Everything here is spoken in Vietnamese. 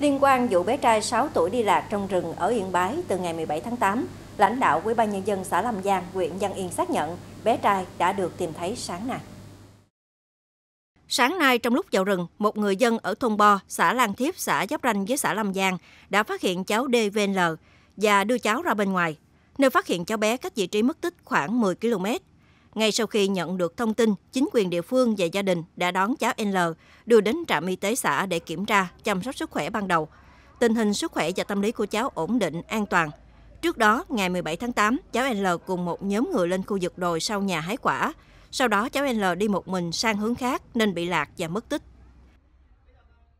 Liên quan vụ bé trai 6 tuổi đi lạc trong rừng ở Yên Bái từ ngày 17 tháng 8, lãnh đạo Ủy ban nhân dân xã Lâm Giang, huyện Văn Yên xác nhận bé trai đã được tìm thấy sáng nay. Sáng nay trong lúc vào rừng, một người dân ở thôn Bo, xã Lan Thiếp, xã giáp ranh với xã Lâm Giang đã phát hiện cháu DVL và đưa cháu ra bên ngoài. Nơi phát hiện cháu bé cách vị trí mất tích khoảng 10 km. Ngay sau khi nhận được thông tin, chính quyền địa phương và gia đình đã đón cháu N đưa đến trạm y tế xã để kiểm tra, chăm sóc sức khỏe ban đầu. Tình hình sức khỏe và tâm lý của cháu ổn định, an toàn. Trước đó, ngày 17 tháng 8, cháu N cùng một nhóm người lên khu vực đồi sau nhà hái quả. Sau đó cháu N đi một mình sang hướng khác nên bị lạc và mất tích.